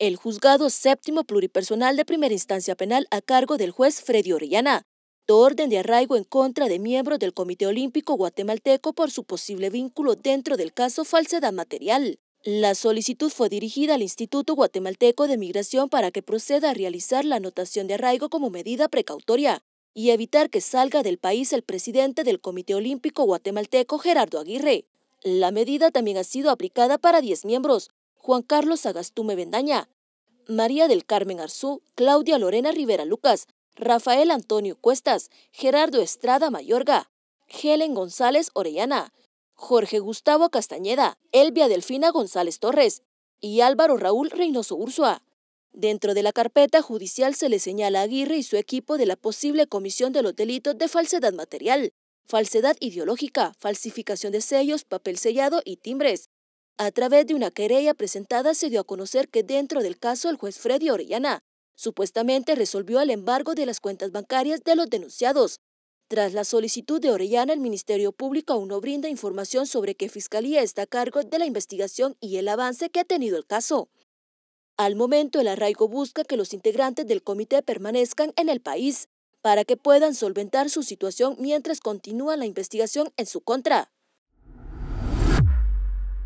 el juzgado séptimo pluripersonal de primera instancia penal a cargo del juez Freddy Orellana, orden de arraigo en contra de miembros del Comité Olímpico Guatemalteco por su posible vínculo dentro del caso falsedad material. La solicitud fue dirigida al Instituto Guatemalteco de Migración para que proceda a realizar la anotación de arraigo como medida precautoria y evitar que salga del país el presidente del Comité Olímpico Guatemalteco, Gerardo Aguirre. La medida también ha sido aplicada para 10 miembros, Juan Carlos Agastume Bendaña, María del Carmen Arzú, Claudia Lorena Rivera Lucas, Rafael Antonio Cuestas, Gerardo Estrada Mayorga, Helen González Orellana, Jorge Gustavo Castañeda, Elvia Delfina González Torres y Álvaro Raúl Reynoso Ursua. Dentro de la carpeta judicial se le señala a Aguirre y su equipo de la posible comisión de los delitos de falsedad material, falsedad ideológica, falsificación de sellos, papel sellado y timbres, a través de una querella presentada se dio a conocer que dentro del caso el juez Freddy Orellana supuestamente resolvió el embargo de las cuentas bancarias de los denunciados. Tras la solicitud de Orellana, el Ministerio Público aún no brinda información sobre qué fiscalía está a cargo de la investigación y el avance que ha tenido el caso. Al momento, el arraigo busca que los integrantes del comité permanezcan en el país para que puedan solventar su situación mientras continúa la investigación en su contra.